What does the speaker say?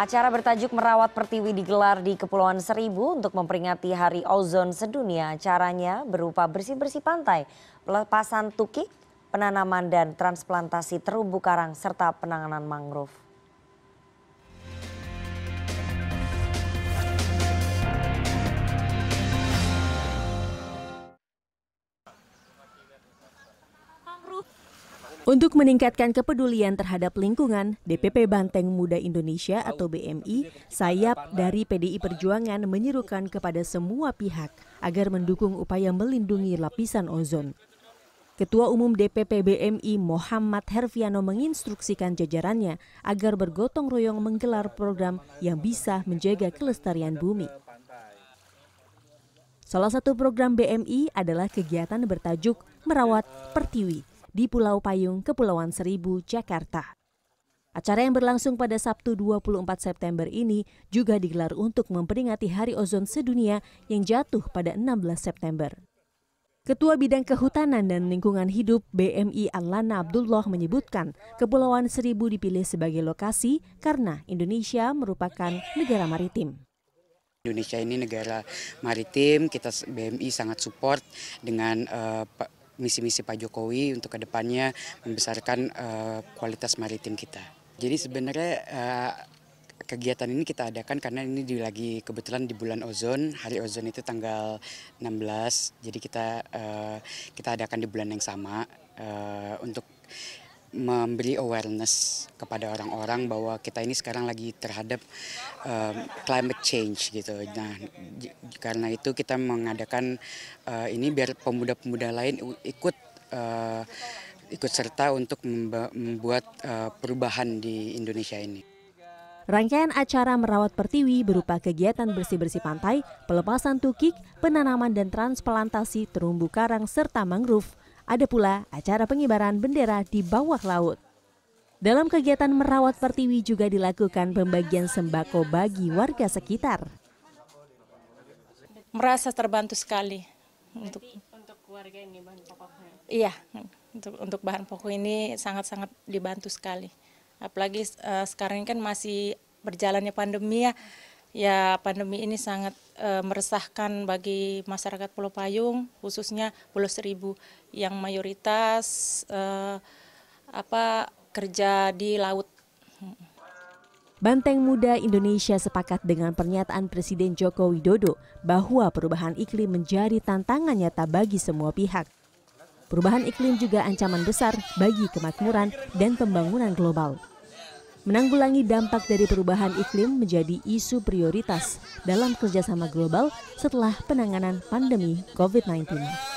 Acara bertajuk Merawat Pertiwi digelar di Kepulauan Seribu untuk memperingati Hari Ozon Sedunia. Caranya berupa bersih-bersih pantai, pelepasan tukik, penanaman dan transplantasi terumbu karang serta penanganan mangrove. Untuk meningkatkan kepedulian terhadap lingkungan, DPP Banteng Muda Indonesia atau BMI, sayap dari PDI Perjuangan menyerukan kepada semua pihak agar mendukung upaya melindungi lapisan ozon. Ketua Umum DPP BMI Muhammad Herviano menginstruksikan jajarannya agar bergotong royong menggelar program yang bisa menjaga kelestarian bumi. Salah satu program BMI adalah kegiatan bertajuk Merawat Pertiwi di Pulau Payung, Kepulauan Seribu, Jakarta. Acara yang berlangsung pada Sabtu 24 September ini juga digelar untuk memperingati Hari Ozon Sedunia yang jatuh pada 16 September. Ketua Bidang Kehutanan dan Lingkungan Hidup BMI Alana Abdullah menyebutkan Kepulauan Seribu dipilih sebagai lokasi karena Indonesia merupakan negara maritim. Indonesia ini negara maritim, kita BMI sangat support dengan uh, misi-misi Pak Jokowi untuk kedepannya membesarkan uh, kualitas maritim kita. Jadi sebenarnya uh, kegiatan ini kita adakan karena ini di, lagi kebetulan di bulan ozon hari ozon itu tanggal 16 jadi kita uh, kita adakan di bulan yang sama uh, untuk memberi awareness kepada orang-orang bahwa kita ini sekarang lagi terhadap uh, climate change gitu. Nah, karena itu kita mengadakan uh, ini biar pemuda-pemuda lain ikut uh, ikut serta untuk membuat uh, perubahan di Indonesia ini. Rangkaian acara merawat pertiwi berupa kegiatan bersih-bersih pantai, pelepasan tukik, penanaman dan transplantasi terumbu karang serta mangrove. Ada pula acara pengibaran bendera di bawah laut. Dalam kegiatan merawat pertiwi juga dilakukan pembagian sembako bagi warga sekitar. Merasa terbantu sekali untuk untuk warga ini bahan pokoknya. Iya, untuk untuk bahan pokok ini sangat-sangat dibantu sekali. Apalagi uh, sekarang ini kan masih berjalannya pandemi ya ya pandemi ini sangat e, meresahkan bagi masyarakat Pulau Payung khususnya Pulau Seribu yang mayoritas e, apa kerja di laut. Banteng Muda Indonesia sepakat dengan pernyataan Presiden Joko Widodo bahwa perubahan iklim menjadi tantangan nyata bagi semua pihak. Perubahan iklim juga ancaman besar bagi kemakmuran dan pembangunan global menanggulangi dampak dari perubahan iklim menjadi isu prioritas dalam kerjasama global setelah penanganan pandemi COVID-19.